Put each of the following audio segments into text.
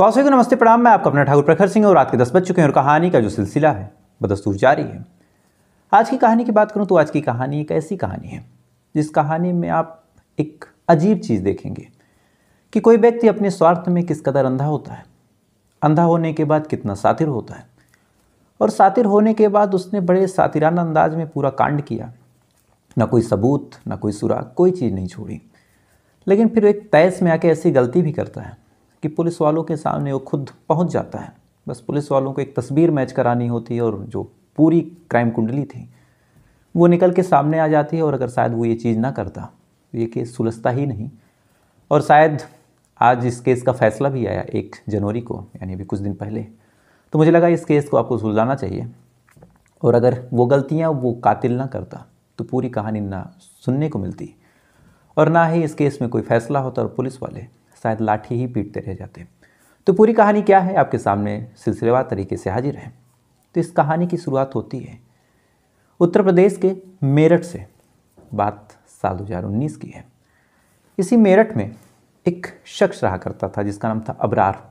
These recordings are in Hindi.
तो आप सभी को नमस्ते प्रणाम मैं आपका अपना ठाकुर प्रखर सिंह और रात के दस बज चुके हैं और कहानी का जो सिलसिला है बदस्तूर जारी है आज की कहानी की बात करूँ तो आज की कहानी एक ऐसी कहानी है जिस कहानी में आप एक अजीब चीज़ देखेंगे कि कोई व्यक्ति अपने स्वार्थ में किस कदर अंधा होता है अंधा होने के बाद कितना सातिर होता है और सातिर होने के बाद उसने बड़े सातिराना अंदाज में पूरा कांड किया ना कोई सबूत ना कोई सुराग कोई चीज़ नहीं छोड़ी लेकिन फिर एक तैस में आके ऐसी गलती भी करता है कि पुलिस वालों के सामने वो खुद पहुंच जाता है बस पुलिस वालों को एक तस्वीर मैच करानी होती है और जो पूरी क्राइम कुंडली थी वो निकल के सामने आ जाती है और अगर शायद वो ये चीज़ ना करता तो ये केस सुलझता ही नहीं और शायद आज इस केस का फैसला भी आया एक जनवरी को यानी अभी कुछ दिन पहले तो मुझे लगा इस केस को आपको सुलझाना चाहिए और अगर वो गलतियाँ वो कातिल ना करता तो पूरी कहानी ना सुनने को मिलती और ना ही इस केस में कोई फैसला होता और पुलिस वाले शायद लाठी ही पीटते रह जाते तो पूरी कहानी क्या है आपके सामने सिलसिलेवार तरीके से हाजिर है तो इस कहानी की शुरुआत होती है उत्तर प्रदेश के मेरठ से बात साल 2019 की है इसी मेरठ में एक शख्स रहा करता था जिसका नाम था अबरार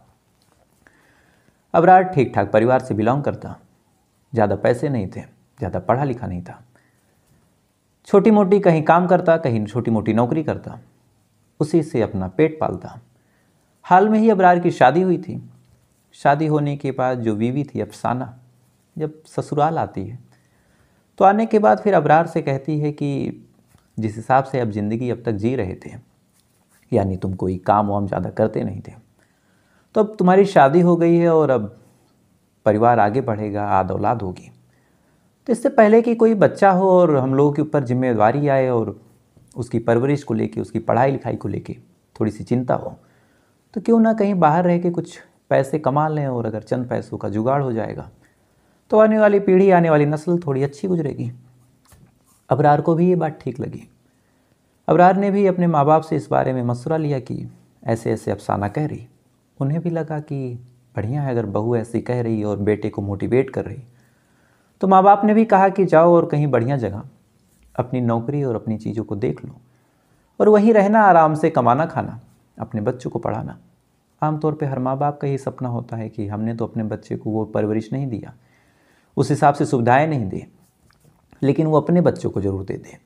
अबरार ठीक ठाक परिवार से बिलोंग करता ज़्यादा पैसे नहीं थे ज़्यादा पढ़ा लिखा नहीं था छोटी मोटी कहीं काम करता कहीं छोटी मोटी नौकरी करता उसी से अपना पेट पालता हाल में ही अबरार की शादी हुई थी शादी होने के बाद जो बीवी थी अफसाना जब ससुराल आती है तो आने के बाद फिर अबरार से कहती है कि जिस हिसाब से अब ज़िंदगी अब तक जी रहे थे यानी तुम कोई काम वाम ज़्यादा करते नहीं थे तो अब तुम्हारी शादी हो गई है और अब परिवार आगे बढ़ेगा आद औलाद होगी तो इससे पहले कि कोई बच्चा हो और हम लोगों के ऊपर जिम्मेदारी आए और उसकी परवरिश को लेके उसकी पढ़ाई लिखाई को लेके थोड़ी सी चिंता हो तो क्यों ना कहीं बाहर रह के कुछ पैसे कमा लें और अगर चंद पैसों का जुगाड़ हो जाएगा तो आने वाली पीढ़ी आने वाली नस्ल थोड़ी अच्छी गुजरेगी अबरार को भी ये बात ठीक लगी अबरार ने भी अपने माँ बाप से इस बारे में मशुरा लिया कि ऐसे ऐसे अफसाना कह रही उन्हें भी लगा कि बढ़िया है अगर बहू ऐसी कह रही और बेटे को मोटिवेट कर रही तो माँ बाप ने भी कहा कि जाओ और कहीं बढ़िया जगह अपनी नौकरी और अपनी चीज़ों को देख लो और वहीं रहना आराम से कमाना खाना अपने बच्चों को पढ़ाना आमतौर पर हर माँ बाप का ये सपना होता है कि हमने तो अपने बच्चे को वो परवरिश नहीं दिया उस हिसाब से सुविधाएं नहीं दी लेकिन वो अपने बच्चों को ज़रूर दे दें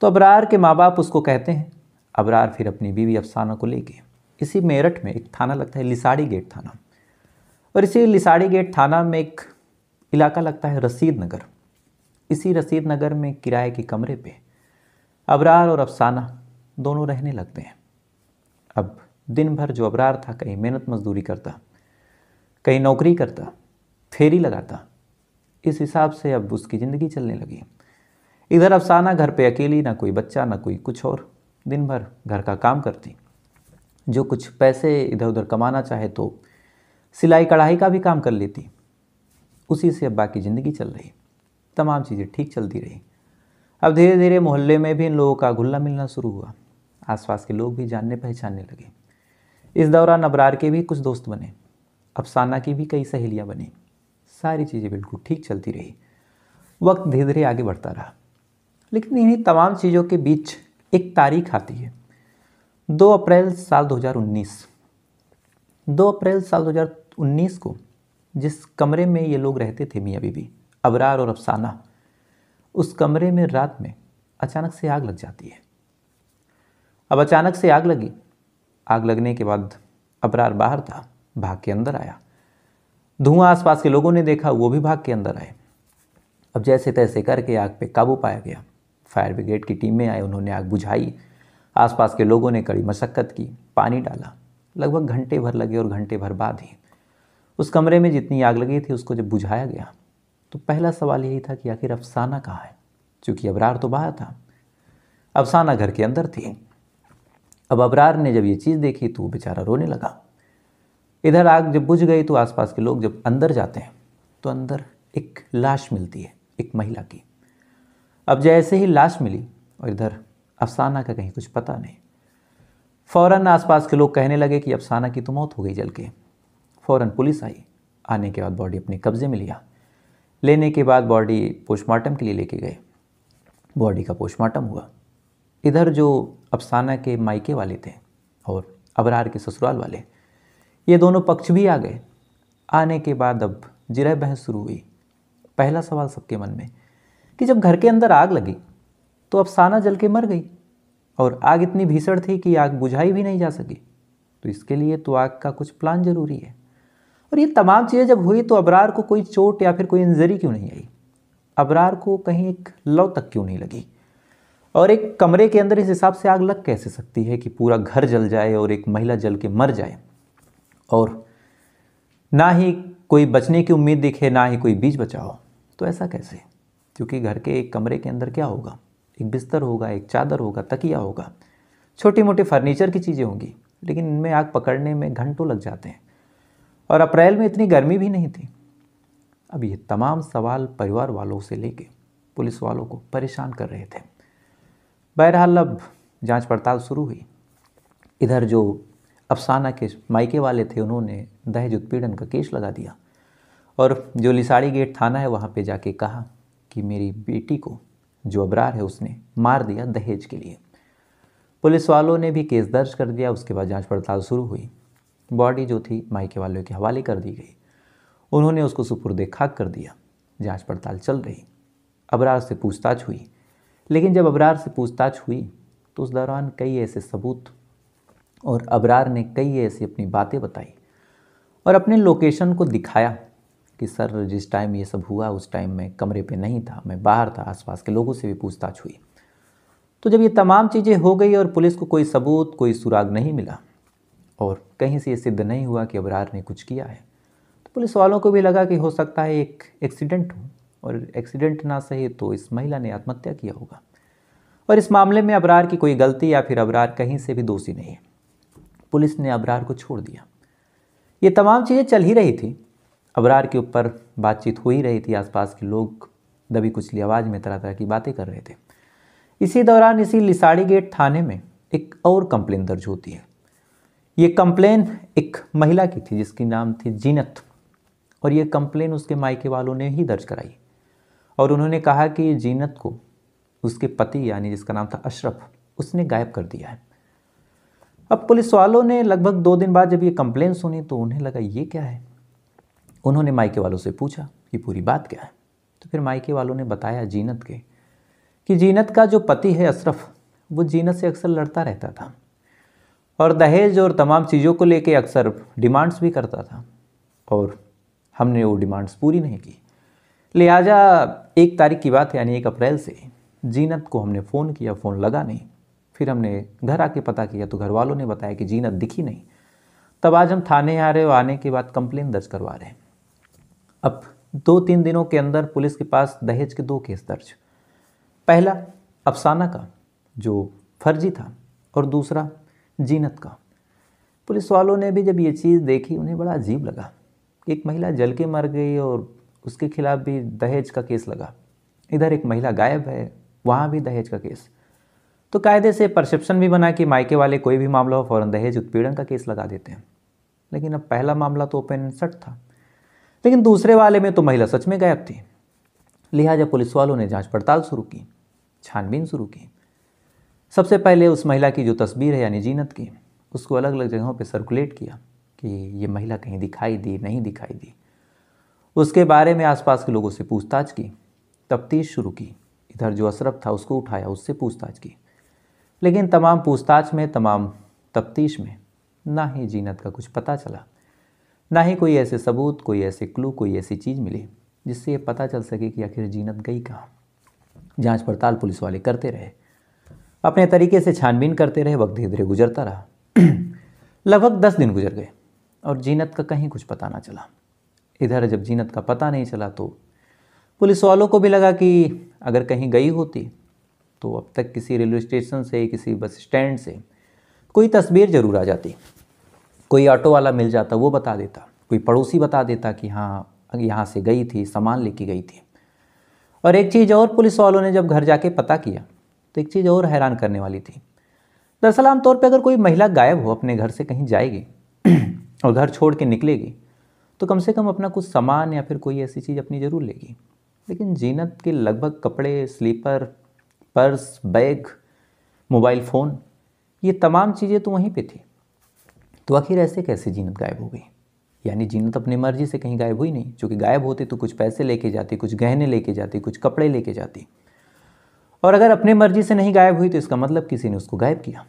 तो अबरार के माँ बाप उसको कहते हैं अबरार फिर अपनी बीवी अफसाना को लेके इसी मेरठ में एक थाना लगता है लिसाड़ी गेट थाना और इसी लिसाड़ी गेट थाना में एक इलाका लगता है रसीद नगर इसी रसीद नगर में किराए के कमरे पे अबरार और अफसाना दोनों रहने लगते हैं अब दिन भर अबरार था कहीं मेहनत मजदूरी करता कहीं नौकरी करता फेरी लगाता इस हिसाब से अब उसकी ज़िंदगी चलने लगी इधर अफसाना घर पे अकेली ना कोई बच्चा ना कोई कुछ और दिन भर घर का काम करती जो कुछ पैसे इधर उधर कमाना चाहे तो सिलाई कढ़ाई का भी काम कर लेती उसी से अब बाकी ज़िंदगी चल रही तमाम चीज़ें ठीक चलती रही अब धीरे धीरे मोहल्ले में भी इन लोगों का घुलना मिलना शुरू हुआ आसपास के लोग भी जानने पहचानने लगे इस दौरान अबरार के भी कुछ दोस्त बने अफसाना की भी कई सहेलियाँ बनी सारी चीज़ें बिल्कुल ठीक चलती रही वक्त धीरे धीरे आगे बढ़ता रहा लेकिन इन्हीं तमाम चीज़ों के बीच एक तारीख आती है दो अप्रैल साल 2019 दो अप्रैल साल 2019 को जिस कमरे में ये लोग रहते थे मियाँ बीबी अबरार और अफसाना उस कमरे में रात में अचानक से आग लग जाती है अब अचानक से आग लगी आग लगने के बाद अबरार बाहर था भाग के अंदर आया धुआं आसपास के लोगों ने देखा वो भी भाग के अंदर आए अब जैसे तैसे करके आग पे काबू पाया गया फायर ब्रिगेड की टीमें आए उन्होंने आग बुझाई आसपास के लोगों ने कड़ी मशक्क़त की पानी डाला लगभग घंटे भर लगे और घंटे भर बाद ही उस कमरे में जितनी आग लगी थी उसको जब बुझाया गया तो पहला सवाल यही था कि आखिर अफसाना कहाँ है क्योंकि अबरार तो बाहर था अफसाना घर के अंदर थी अब अबरार ने जब ये चीज़ देखी तो वो बेचारा रोने लगा इधर आग जब बुझ गई तो आसपास के लोग जब अंदर जाते हैं तो अंदर एक लाश मिलती है एक महिला की अब जैसे ही लाश मिली और इधर अफसाना का कहीं कुछ पता नहीं फ़ौर आसपास के लोग कहने लगे कि अफसाना की तो मौत हो गई जल के फ़ौर पुलिस आई आने के बाद बॉडी अपने कब्ज़े में लिया लेने के बाद बॉडी पोस्टमार्टम के लिए लेके गए बॉडी का पोस्टमार्टम हुआ इधर जो अफसाना के मायके वाले थे और अबरार के ससुराल वाले ये दोनों पक्ष भी आ गए आने के बाद अब जिरह बहस शुरू हुई पहला सवाल सबके मन में कि जब घर के अंदर आग लगी तो अफसाना जल के मर गई और आग इतनी भीषण थी कि आग बुझाई भी नहीं जा सकी तो इसके लिए तो आग का कुछ प्लान ज़रूरी है और ये तमाम चीज़ें जब हुई तो अबरार को कोई चोट या फिर कोई इंजरी क्यों नहीं आई अबरार को कहीं एक लव तक क्यों नहीं लगी और एक कमरे के अंदर इस हिसाब से आग लग कैसे सकती है कि पूरा घर जल जाए और एक महिला जल के मर जाए और ना ही कोई बचने की उम्मीद दिखे ना ही कोई बीज बचाओ तो ऐसा कैसे क्योंकि घर के एक कमरे के अंदर क्या होगा एक बिस्तर होगा एक चादर होगा तकिया होगा छोटी मोटी फर्नीचर की चीज़ें होंगी लेकिन इनमें आग पकड़ने में घंटों लग जाते हैं और अप्रैल में इतनी गर्मी भी नहीं थी अब ये तमाम सवाल परिवार वालों से लेके पुलिस वालों को परेशान कर रहे थे बहरहाल अब जांच पड़ताल शुरू हुई इधर जो अफसाना के मायके वाले थे उन्होंने दहेज उत्पीड़न का केस लगा दिया और जो लिसाड़ी गेट थाना है वहाँ पे जाके कहा कि मेरी बेटी को जो अबरार है उसने मार दिया दहेज के लिए पुलिस वालों ने भी केस दर्ज कर दिया उसके बाद जांच पड़ताल शुरू हुई बॉडी जो थी मायके वालों के हवाले कर दी गई उन्होंने उसको सुपुर्द खाक कर दिया जांच पड़ताल चल रही अबरार से पूछताछ हुई लेकिन जब अबरार से पूछताछ हुई तो उस दौरान कई ऐसे सबूत और अबरार ने कई ऐसी अपनी बातें बताई और अपने लोकेशन को दिखाया कि सर जिस टाइम ये सब हुआ उस टाइम मैं कमरे पे नहीं था मैं बाहर था आसपास के लोगों से भी पूछताछ हुई तो जब ये तमाम चीज़ें हो गई और पुलिस को कोई सबूत कोई सुराग नहीं मिला और कहीं से ये सिद्ध नहीं हुआ कि अबरार ने कुछ किया है तो पुलिस वालों को भी लगा कि हो सकता है एक एक्सीडेंट हो और एक्सीडेंट ना सही तो इस महिला ने आत्महत्या किया होगा और इस मामले में अबरार की कोई गलती या फिर अबरार कहीं से भी दोषी नहीं है पुलिस ने अबरार को छोड़ दिया ये तमाम चीज़ें चल ही रही थी अबरार के ऊपर बातचीत हो ही रही थी आसपास के लोग दबी कुचली आवाज़ में तरह तरह की बातें कर रहे थे इसी दौरान इसी लिसाड़ी गेट थाने में एक और कंप्लेन दर्ज होती है ये कंप्लेन एक महिला की थी जिसकी नाम थी जीनत और ये कंप्लेन उसके मायके वालों ने ही दर्ज कराई और उन्होंने कहा कि जीनत को उसके पति यानी जिसका नाम था अशरफ उसने गायब कर दिया है अब पुलिस वालों ने लगभग दो दिन बाद जब ये कंप्लेन सुनी तो उन्हें लगा ये क्या है उन्होंने मायके वालों से पूछा कि पूरी बात क्या है तो फिर मायके वालों ने बताया जीनत के कि जीनत का जो पति है अशरफ वो जीनत से अक्सर लड़ता रहता था और दहेज और तमाम चीज़ों को लेके अक्सर डिमांड्स भी करता था और हमने वो डिमांड्स पूरी नहीं की लिहाजा एक तारीख की बात है यानी एक अप्रैल से जीनत को हमने फ़ोन किया फ़ोन लगा नहीं फिर हमने घर आके पता किया तो घर वालों ने बताया कि जीनत दिखी नहीं तब आज हम थाने आ रहे और आने के बाद कंप्लेन दर्ज करवा रहे हैं अब दो तीन दिनों के अंदर पुलिस के पास दहेज के दो केस दर्ज पहला अफसाना का जो फर्जी था और दूसरा जीनत का पुलिस वालों ने भी जब ये चीज़ देखी उन्हें बड़ा अजीब लगा एक महिला जल के मर गई और उसके खिलाफ भी दहेज का केस लगा इधर एक महिला गायब है वहाँ भी दहेज का केस तो कायदे से परसेप्शन भी बना कि मायके वाले कोई भी मामला हो फ़ौरन दहेज उत्पीड़न का केस लगा देते हैं लेकिन अब पहला मामला तो ओपन सट था लेकिन दूसरे वाले में तो महिला सच में गायब थी लिहाजा पुलिस वालों ने जांच पड़ताल शुरू की छानबीन शुरू की सबसे पहले उस महिला की जो तस्वीर है यानी जीनत की उसको अलग अलग जगहों पर सर्कुलेट किया कि ये महिला कहीं दिखाई दी नहीं दिखाई दी उसके बारे में आसपास के लोगों से पूछताछ की तफ्तीश शुरू की इधर जो अशरफ था उसको उठाया उससे पूछताछ की लेकिन तमाम पूछताछ में तमाम तफ्तीश में ना ही जीनत का कुछ पता चला ना ही कोई ऐसे सबूत कोई ऐसे क्लू कोई ऐसी चीज़ मिली जिससे ये पता चल सके कि आखिर जीनत गई कहाँ जांच पड़ताल पुलिस वाले करते रहे अपने तरीके से छानबीन करते रहे वक्त धीरे धीरे गुजरता रहा लगभग दस दिन गुजर गए और जीनत का कहीं कुछ पता ना चला इधर जब जीनत का पता नहीं चला तो पुलिस वालों को भी लगा कि अगर कहीं गई होती तो अब तक किसी रेलवे स्टेशन से किसी बस स्टैंड से कोई तस्वीर ज़रूर आ जाती कोई ऑटो वाला मिल जाता वो बता देता कोई पड़ोसी बता देता कि हाँ यहाँ से गई थी सामान लेके गई थी और एक चीज़ और पुलिस वालों ने जब घर जाके पता किया तो एक चीज़ और हैरान करने वाली थी दरअसल आमतौर पर अगर कोई महिला गायब हो अपने घर से कहीं जाएगी और घर छोड़ के निकलेगी तो कम से कम अपना कुछ सामान या फिर कोई ऐसी चीज़ अपनी ज़रूर लेगी लेकिन जीनत के लगभग कपड़े slipper purse bag mobile phone ये तमाम चीज़ें तो वहीं पे थी तो आखिर ऐसे कैसे जीनत गायब हो गई यानी जीनत अपनी मर्ज़ी से कहीं गायब हुई नहीं चूँकि गायब होते तो कुछ पैसे लेके जाती कुछ गहने लेके जाती कुछ कपड़े लेके जाती और अगर अपने मर्ज़ी से नहीं गायब हुई तो इसका मतलब किसी ने उसको गायब किया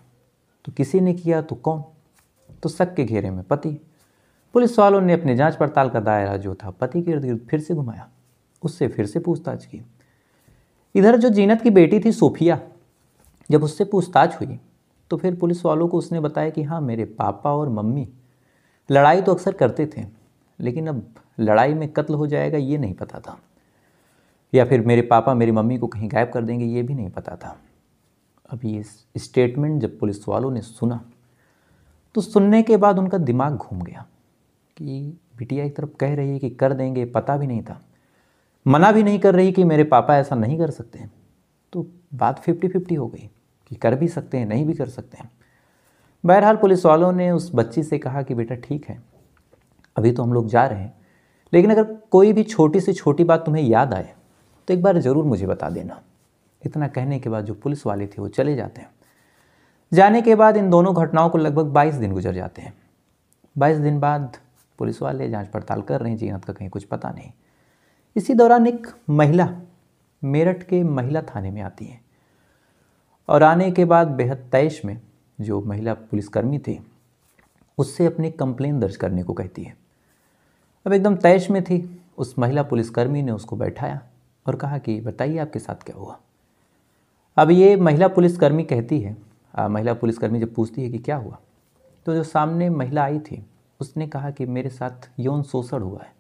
तो किसी ने किया तो कौन तो शक के घेरे में पति पुलिस वालों ने अपने जांच पड़ताल का दायरा जो था पति के इर्द गिर्द फिर से घुमाया उससे फिर से पूछताछ की इधर जो जीनत की बेटी थी सोफिया जब उससे पूछताछ हुई तो फिर पुलिस वालों को उसने बताया कि हाँ मेरे पापा और मम्मी लड़ाई तो अक्सर करते थे लेकिन अब लड़ाई में कत्ल हो जाएगा ये नहीं पता था या फिर मेरे पापा मेरी मम्मी को कहीं गायब कर देंगे ये भी नहीं पता था अब ये स्टेटमेंट जब पुलिस वालों ने सुना तो सुनने के बाद उनका दिमाग घूम गया कि बिटिया एक तरफ कह रही है कि कर देंगे पता भी नहीं था मना भी नहीं कर रही कि मेरे पापा ऐसा नहीं कर सकते हैं तो बात फिफ्टी फिफ्टी हो गई कि कर भी सकते हैं नहीं भी कर सकते हैं बहरहाल पुलिस वालों ने उस बच्ची से कहा कि बेटा ठीक है अभी तो हम लोग जा रहे हैं लेकिन अगर कोई भी छोटी से छोटी बात तुम्हें याद आए तो एक बार ज़रूर मुझे बता देना इतना कहने के बाद जो पुलिस वाले थे वो चले जाते हैं जाने के बाद इन दोनों घटनाओं को लगभग 22 दिन गुजर जाते हैं 22 दिन बाद पुलिस वाले जांच पड़ताल कर रहे हैं जी हाँ, का कहीं कुछ पता नहीं इसी दौरान एक महिला मेरठ के महिला थाने में आती है और आने के बाद बेहद तैश में जो महिला पुलिसकर्मी थी उससे अपनी कंप्लेन दर्ज करने को कहती है अब एकदम तैश में थी उस महिला पुलिसकर्मी ने उसको बैठाया और कहा कि बताइए आपके साथ क्या हुआ अब ये महिला पुलिसकर्मी कहती है आ, महिला पुलिसकर्मी जब पूछती है कि क्या हुआ तो जो सामने महिला आई थी उसने कहा कि मेरे साथ यौन शोषण हुआ है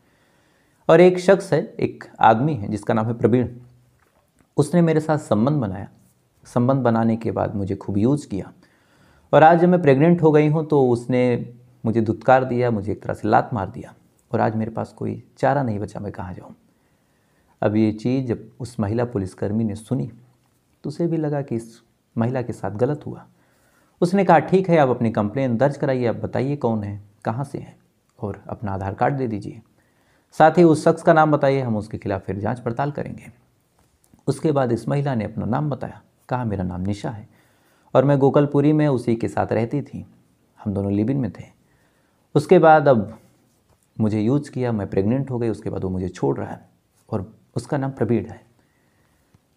और एक शख्स है एक आदमी है जिसका नाम है प्रवीण उसने मेरे साथ संबंध बनाया संबंध बनाने के बाद मुझे खूब यूज़ किया और आज जब मैं प्रेग्नेंट हो गई हूँ तो उसने मुझे धुतकार दिया मुझे एक तरह से लात मार दिया और आज मेरे पास कोई चारा नहीं बचा मैं कहाँ जाऊँ अब ये चीज़ जब उस महिला पुलिसकर्मी ने सुनी तो उसे भी लगा कि इस महिला के साथ गलत हुआ उसने कहा ठीक है आप अपनी कंप्लेन दर्ज कराइए आप बताइए कौन है कहाँ से हैं और अपना आधार कार्ड दे दीजिए साथ ही उस शख्स का नाम बताइए हम उसके खिलाफ फिर जांच पड़ताल करेंगे उसके बाद इस महिला ने अपना नाम बताया कहा मेरा नाम निशा है और मैं गोकलपुरी में उसी के साथ रहती थी हम दोनों लिविन में थे उसके बाद अब मुझे यूज किया मैं प्रेग्नेंट हो गई उसके बाद वो मुझे छोड़ रहा है और उसका नाम प्रवीण है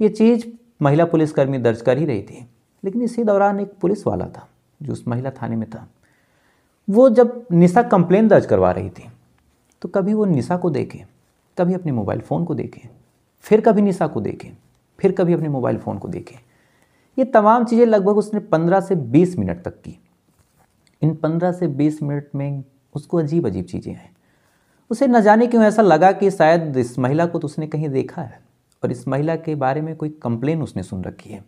ये चीज़ महिला पुलिसकर्मी दर्ज कर ही रही थी लेकिन इसी दौरान एक पुलिस वाला था जो उस महिला थाने में था वो जब निशा कंप्लेन दर्ज करवा रही थी तो कभी वो निशा को देखे कभी अपने मोबाइल फ़ोन को देखे फिर कभी निशा को देखे फिर कभी अपने मोबाइल फ़ोन को देखे ये तमाम चीज़ें लगभग उसने पंद्रह से बीस मिनट तक की इन पंद्रह से बीस मिनट में उसको अजीब अजीब चीज़ें हैं उसे न जाने क्यों ऐसा लगा कि शायद इस महिला को तो उसने कहीं देखा है और इस महिला के बारे में कोई कंप्लेन उसने सुन रखी है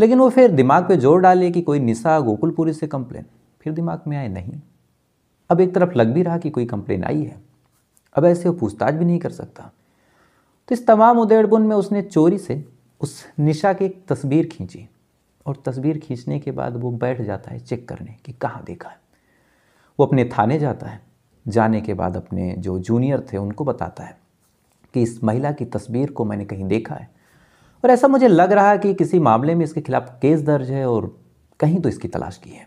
लेकिन वो फिर दिमाग पे जोर डाले कि कोई निशा गोकुलपुरी से कंप्लेन फिर दिमाग में आए नहीं अब एक तरफ लग भी रहा कि कोई कंप्लेन आई है अब ऐसे वो पूछताछ भी नहीं कर सकता तो इस तमाम उदेड़बुन में उसने चोरी से उस निशा की एक तस्वीर खींची और तस्वीर खींचने के बाद वो बैठ जाता है चेक करने कि कहाँ देखा है वो अपने थाने जाता है जाने के बाद अपने जो जूनियर थे उनको बताता है कि इस महिला की तस्वीर को मैंने कहीं देखा है और ऐसा मुझे लग रहा है कि किसी मामले में इसके खिलाफ़ केस दर्ज है और कहीं तो इसकी तलाश की है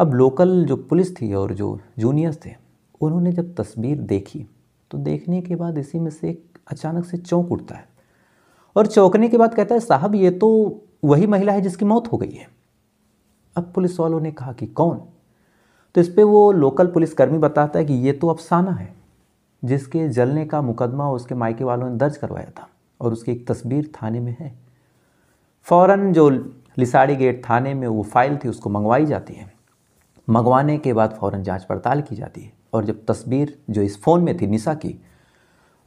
अब लोकल जो पुलिस थी और जो जूनियर्स थे उन्होंने जब तस्वीर देखी तो देखने के बाद इसी में से अचानक से चौंक उठता है और चौंकने के बाद कहता है साहब ये तो वही महिला है जिसकी मौत हो गई है अब पुलिस वालों ने कहा कि कौन तो इस पर वो लोकल पुलिसकर्मी बताता है कि ये तो अफसाना है जिसके जलने का मुकदमा उसके मायके वालों ने दर्ज करवाया था और उसकी एक तस्वीर थाने में है फ़ौरन जो लिसाड़ी गेट थाने में वो फाइल थी उसको मंगवाई जाती है मंगवाने के बाद फ़ौर जाँच पड़ताल की जाती है और जब तस्वीर जो इस फ़ोन में थी निशा की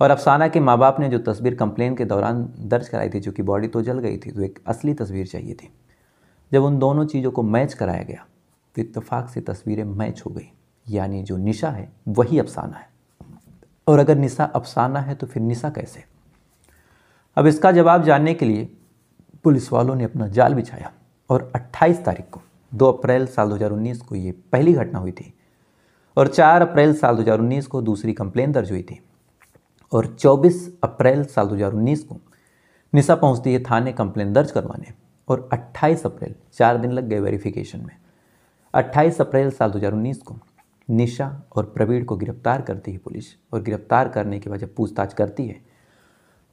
और अफसाना के माँ बाप ने जो तस्वीर कंप्लेन के दौरान दर्ज कराई थी जो कि बॉडी तो जल गई थी तो एक असली तस्वीर चाहिए थी जब उन दोनों चीज़ों को मैच कराया गया तो इतफाक़ से तस्वीरें मैच हो गई यानी जो निशा है वही अफसाना है और अगर निशा अफसाना है तो फिर निशा कैसे अब इसका जवाब जानने के लिए पुलिस वालों ने अपना जाल बिछाया और 28 तारीख को दो अप्रैल साल 2019 को ये पहली घटना हुई थी और चार अप्रैल साल 2019 को दूसरी कंप्लेन दर्ज हुई थी और 24 अप्रैल साल 2019 को निशा पहुंचती है थाने कंप्लेन दर्ज करवाने और 28 अप्रैल चार दिन लग गए वेरिफिकेशन में 28 अप्रैल साल 2019 को निशा और प्रवीण को गिरफ्तार करती है पुलिस और गिरफ्तार करने के बाद जब पूछताछ करती है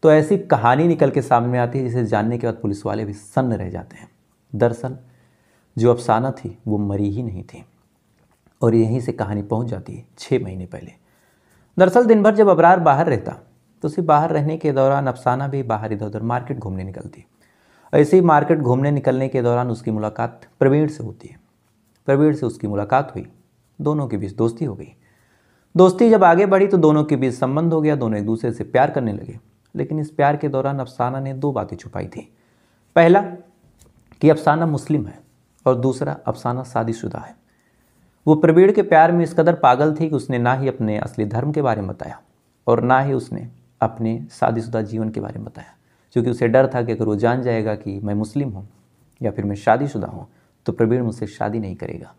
तो ऐसी कहानी निकल के सामने आती है जिसे जानने के बाद पुलिस वाले भी सन्न रह जाते हैं दरअसल जो अफसाना थी वो मरी ही नहीं थी और यहीं से कहानी पहुंच जाती है छः महीने पहले दरअसल दिन भर जब अबरार बाहर रहता तो उसे बाहर रहने के दौरान अफसाना भी बाहर इधर उधर मार्केट घूमने निकलती ऐसे ही मार्केट घूमने निकलने के दौरान उसकी मुलाकात प्रवीण से होती है प्रवीण से उसकी मुलाकात हुई दोनों के बीच दोस्ती हो गई दोस्ती जब आगे बढ़ी तो दोनों के बीच संबंध हो गया दोनों एक दूसरे से प्यार करने लगे लेकिन इस प्यार के दौरान अफसाना ने दो बातें छुपाई थी पहला कि अफसाना मुस्लिम है और दूसरा अफसाना शादीशुदा है वो प्रवीण के प्यार में इस कदर पागल थी कि उसने ना ही अपने असली धर्म के बारे में बताया और ना ही उसने अपने शादीशुदा जीवन के बारे में बताया क्योंकि उसे डर था कि अगर वो जान जाएगा कि मैं मुस्लिम हूँ या फिर मैं शादीशुदा हूँ तो प्रवीण मुझसे शादी नहीं करेगा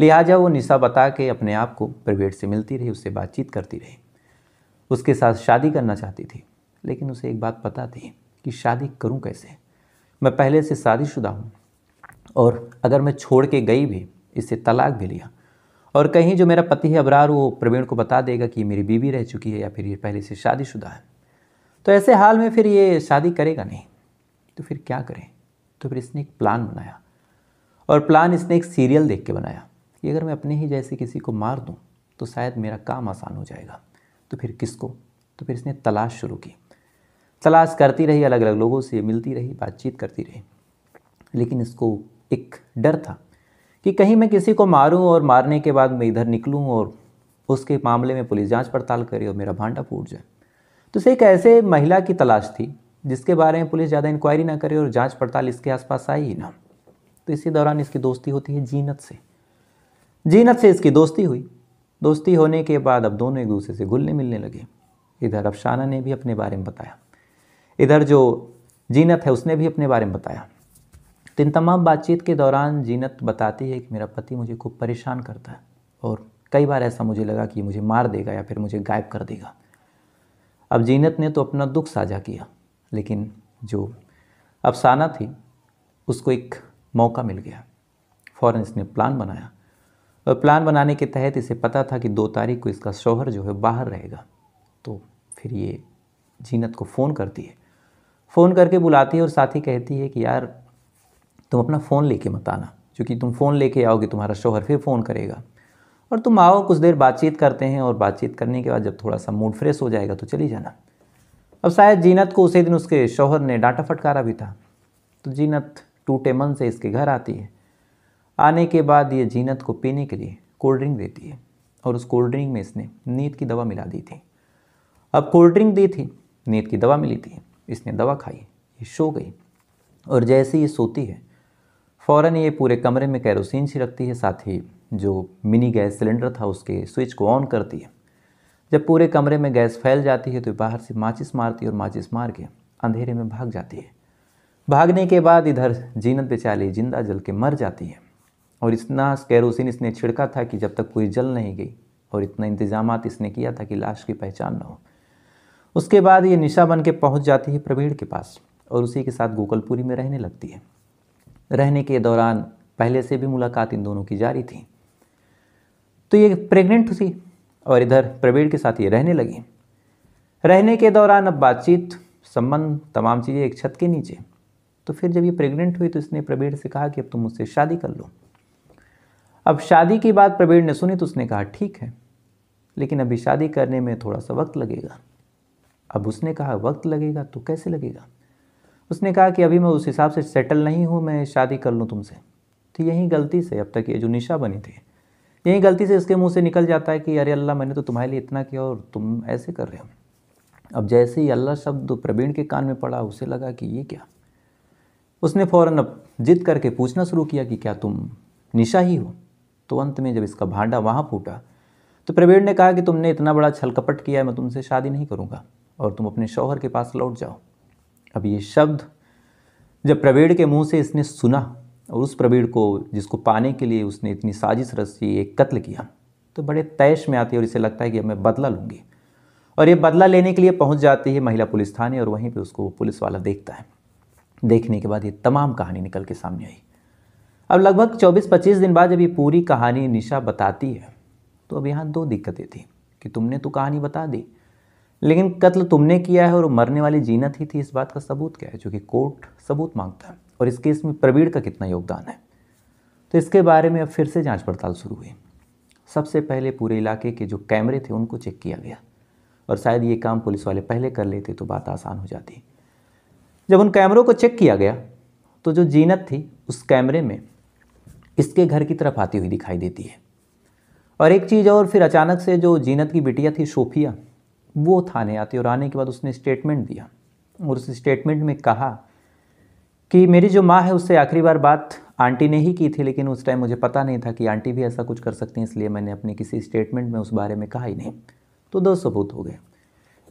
लिहाजा वो निशा बता के अपने आप को प्रवीण से मिलती रही उससे बातचीत करती रही उसके साथ शादी करना चाहती थी लेकिन उसे एक बात पता थी कि शादी करूँ कैसे मैं पहले से शादीशुदा हूँ और अगर मैं छोड़ के गई भी इससे तलाक भी लिया और कहीं जो मेरा पति है अबरार वो प्रवीण को बता देगा कि मेरी बीवी रह चुकी है या फिर ये पहले से शादीशुदा है तो ऐसे हाल में फिर ये शादी करेगा नहीं तो फिर क्या करें तो फिर इसने एक प्लान बनाया और प्लान इसने एक सीरियल देख के बनाया कि अगर मैं अपने ही जैसे किसी को मार दूँ तो शायद मेरा काम आसान हो जाएगा तो फिर किसको तो फिर इसने तलाश शुरू की तलाश करती रही अलग अलग लोगों से मिलती रही बातचीत करती रही लेकिन इसको एक डर था कि कहीं मैं किसी को मारूं और मारने के बाद मैं इधर निकलूं और उसके मामले में पुलिस जांच पड़ताल करे और मेरा भांडा फूट जाए तो इसे एक ऐसे महिला की तलाश थी जिसके बारे में पुलिस ज़्यादा इंक्वायरी ना करे और जांच पड़ताल इसके आसपास आई ही ना तो इसी दौरान इसकी दोस्ती होती है जीनत से जीनत से इसकी दोस्ती हुई दोस्ती होने के बाद अब दोनों एक दूसरे से घुलने मिलने लगे इधर अफशाना ने भी अपने बारे में बताया इधर जो जीनत है उसने भी अपने बारे में बताया तो इन तमाम बातचीत के दौरान जीनत बताती है कि मेरा पति मुझे खूब परेशान करता है और कई बार ऐसा मुझे लगा कि मुझे मार देगा या फिर मुझे गायब कर देगा अब जीनत ने तो अपना दुख साझा किया लेकिन जो अफसाना थी उसको एक मौका मिल गया फ़ौर इसने प्लान बनाया और प्लान बनाने के तहत इसे पता था कि दो तारीख को इसका शोहर जो है बाहर रहेगा तो फिर ये जीनत को फ़ोन करती है फ़ोन करके बुलाती है और साथ ही कहती है कि यार तुम अपना फ़ोन लेके मत आना क्योंकि तुम फ़ोन लेके आओगे तुम्हारा शोहर फिर फ़ोन करेगा और तुम आओ कुछ देर बातचीत करते हैं और बातचीत करने के बाद जब थोड़ा सा मूड फ्रेश हो जाएगा तो चली जाना अब शायद जीनत को उसी दिन उसके शोहर ने डांटा फटकारा भी था तो जीनत टूटे मन से इसके घर आती है आने के बाद ये जीनत को पीने के लिए कोल्ड ड्रिंक देती है और उस कोल्ड ड्रिंक में इसने नींद की दवा मिला दी थी अब कोल्ड ड्रिंक दी थी नींद की दवा मिली थी इसने दवा खाई ये सो गई और जैसे ये सोती है फ़ौरन ये पूरे कमरे में कैरोसिन छिड़कती है साथ ही जो मिनी गैस सिलेंडर था उसके स्विच को ऑन करती है जब पूरे कमरे में गैस फैल जाती है तो बाहर से माचिस मारती है और माचिस मार के अंधेरे में भाग जाती है भागने के बाद इधर जीनत बेचाली जिंदा जल के मर जाती है और इतना कैरोसिन इसने छिड़का था कि जब तक पूरी जल नहीं गई और इतना इंतजाम इसने किया था कि लाश की पहचान न हो उसके बाद ये निशा बन के पहुँच जाती है प्रवीण के पास और उसी के साथ गोकलपुरी में रहने लगती है रहने के दौरान पहले से भी मुलाकात इन दोनों की जारी थी तो ये प्रेग्नेंट थी और इधर प्रवीण के साथ ये रहने लगी रहने के दौरान अब बातचीत संबंध तमाम चीज़ें एक छत के नीचे तो फिर जब ये प्रेग्नेंट हुई तो इसने प्रवीण से कहा कि अब तुम मुझसे शादी कर लो अब शादी की बात प्रवीण ने सुनी तो उसने कहा ठीक है लेकिन अभी शादी करने में थोड़ा सा वक्त लगेगा अब उसने कहा वक्त लगेगा तो कैसे लगेगा उसने कहा कि अभी मैं उस हिसाब से सेटल नहीं हूँ मैं शादी कर लूँ तुमसे तो यही गलती से अब तक ये जो निशा बनी थी यही गलती से इसके मुंह से निकल जाता है कि अरे अल्लाह मैंने तो तुम्हारे लिए इतना किया और तुम ऐसे कर रहे हो अब जैसे ही अल्लाह शब्द प्रवीण के कान में पड़ा उसे लगा कि ये क्या उसने फ़ौरन अब जिद करके पूछना शुरू किया कि क्या तुम निशा ही हो तो अंत में जब इसका भांडा वहाँ फूटा तो प्रवीण ने कहा कि तुमने इतना बड़ा छलकपट किया है मैं तुमसे शादी नहीं करूँगा और तुम अपने शौहर के पास लौट जाओ अब ये शब्द जब प्रवीण के मुंह से इसने सुना और उस प्रवीण को जिसको पाने के लिए उसने इतनी साजिश रची एक कत्ल किया तो बड़े तैश में आती है और इसे लगता है कि अब मैं बदला लूँगी और ये बदला लेने के लिए पहुँच जाती है महिला पुलिस थाने और वहीं पर उसको पुलिस वाला देखता है देखने के बाद ये तमाम कहानी निकल के सामने आई अब लगभग 24-25 दिन बाद जब ये पूरी कहानी निशा बताती है तो अब यहाँ दो दिक्कतें थी कि तुमने तो कहानी बता दी लेकिन कत्ल तुमने किया है और मरने वाली जीनत ही थी इस बात का सबूत क्या है जो कि कोर्ट सबूत मांगता है और इस केस में प्रवीण का कितना योगदान है तो इसके बारे में अब फिर से जांच पड़ताल शुरू हुई सबसे पहले पूरे इलाके के जो कैमरे थे उनको चेक किया गया और शायद ये काम पुलिस वाले पहले कर लेते तो बात आसान हो जाती जब उन कैमरों को चेक किया गया तो जो जीनत थी उस कैमरे में इसके घर की तरफ आती हुई दिखाई देती है और एक चीज़ और फिर अचानक से जो जीनत की बिटिया थी सोफिया वो थाने आती और आने के बाद उसने स्टेटमेंट दिया और उस स्टेटमेंट में कहा कि मेरी जो माँ है उससे आखिरी बार बात आंटी ने ही की थी लेकिन उस टाइम मुझे पता नहीं था कि आंटी भी ऐसा कुछ कर सकती हैं इसलिए मैंने अपने किसी स्टेटमेंट में उस बारे में कहा ही नहीं तो दो सबूत हो गए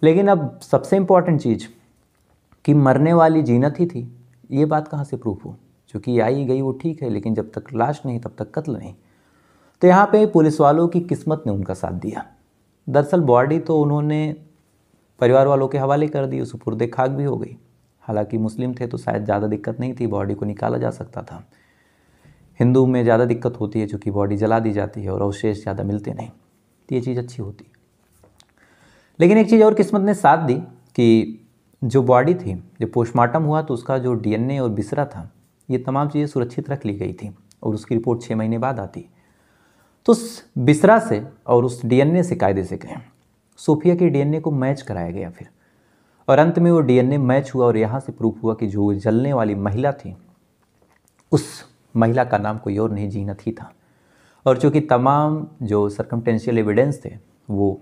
लेकिन अब सबसे इम्पॉर्टेंट चीज़ कि मरने वाली जीनत ही थी ये बात कहाँ से प्रूफ हो चूँकि आई गई वो ठीक है लेकिन जब तक लाश नहीं तब तक कत्ल नहीं तो यहाँ पे पुलिस वालों की किस्मत ने उनका साथ दिया दरअसल बॉडी तो उन्होंने परिवार वालों के हवाले कर दी सुपुर्द खाक भी हो गई हालांकि मुस्लिम थे तो शायद ज़्यादा दिक्कत नहीं थी बॉडी को निकाला जा सकता था हिंदू में ज़्यादा दिक्कत होती है चूँकि बॉडी जला दी जाती है और अवशेष ज़्यादा मिलते नहीं तो ये चीज़ अच्छी होती लेकिन एक चीज़ और किस्मत ने साथ दी कि जो बॉडी थी जो पोस्टमार्टम हुआ तो उसका जो डीएनए और बिसरा था ये तमाम चीज़ें सुरक्षित रख ली गई थी और उसकी रिपोर्ट छः महीने बाद आती तो उस बिसरा से और उस डीएनए से कायदे से कहें सोफिया के डीएनए को मैच कराया गया फिर और अंत में वो डीएनए मैच हुआ और यहाँ से प्रूफ हुआ कि जो जलने वाली महिला थी उस महिला का नाम कोई और नहीं जीनत ही था और चूँकि तमाम जो सरकमटेंशियल एविडेंस थे वो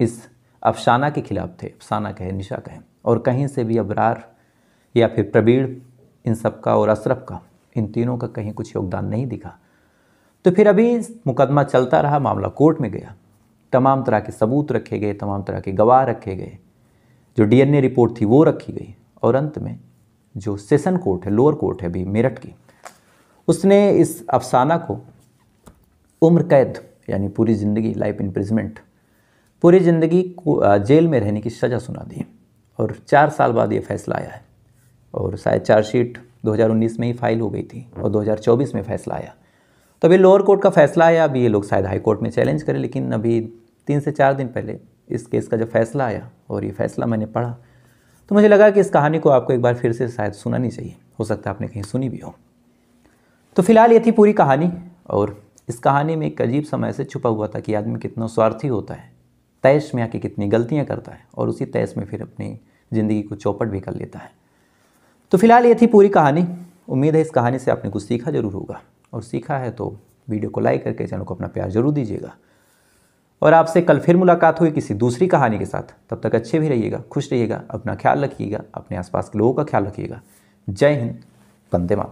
इस अफसाना के खिलाफ थे अफसाना कहे निशा कहे और कहीं से भी अबरार या फिर प्रबीण इन सब का और अशरफ का इन तीनों का कहीं कुछ योगदान नहीं दिखा तो फिर अभी मुकदमा चलता रहा मामला कोर्ट में गया तमाम तरह के सबूत रखे गए तमाम तरह के गवाह रखे गए जो डीएनए रिपोर्ट थी वो रखी गई और अंत में जो सेशन कोर्ट है लोअर कोर्ट है अभी मेरठ की उसने इस अफसाना को उम्र कैद यानी पूरी ज़िंदगी लाइफ इम्प्रिजमेंट पूरी ज़िंदगी को जेल में रहने की सज़ा सुना दी और चार साल बाद ये फैसला आया है और शायद चार्जशीट 2019 में ही फाइल हो गई थी और 2024 में फैसला आया तो अभी लोअर कोर्ट का फैसला आया अभी ये लोग शायद हाई कोर्ट में चैलेंज करें लेकिन अभी तीन से चार दिन पहले इस केस का जब फैसला आया और ये फैसला मैंने पढ़ा तो मुझे लगा कि इस कहानी को आपको एक बार फिर से शायद सुनानी चाहिए हो सकता है आपने कहीं सुनी भी हो तो फिलहाल ये थी पूरी कहानी और इस कहानी में एक अजीब समय से छुपा हुआ था कि आदमी कितना स्वार्थी होता है तैश में आके कितनी गलतियाँ करता है और उसी तैश में फिर अपनी ज़िंदगी को चौपट भी कर लेता है तो फिलहाल ये थी पूरी कहानी उम्मीद है इस कहानी से आपने कुछ सीखा जरूर होगा और सीखा है तो वीडियो को लाइक करके चैनल को अपना प्यार जरूर दीजिएगा और आपसे कल फिर मुलाकात हुई किसी दूसरी कहानी के साथ तब तक अच्छे भी रहिएगा खुश रहिएगा अपना ख्याल रखिएगा अपने आसपास के लोगों का ख्याल रखिएगा जय हिंद वंदे मातरम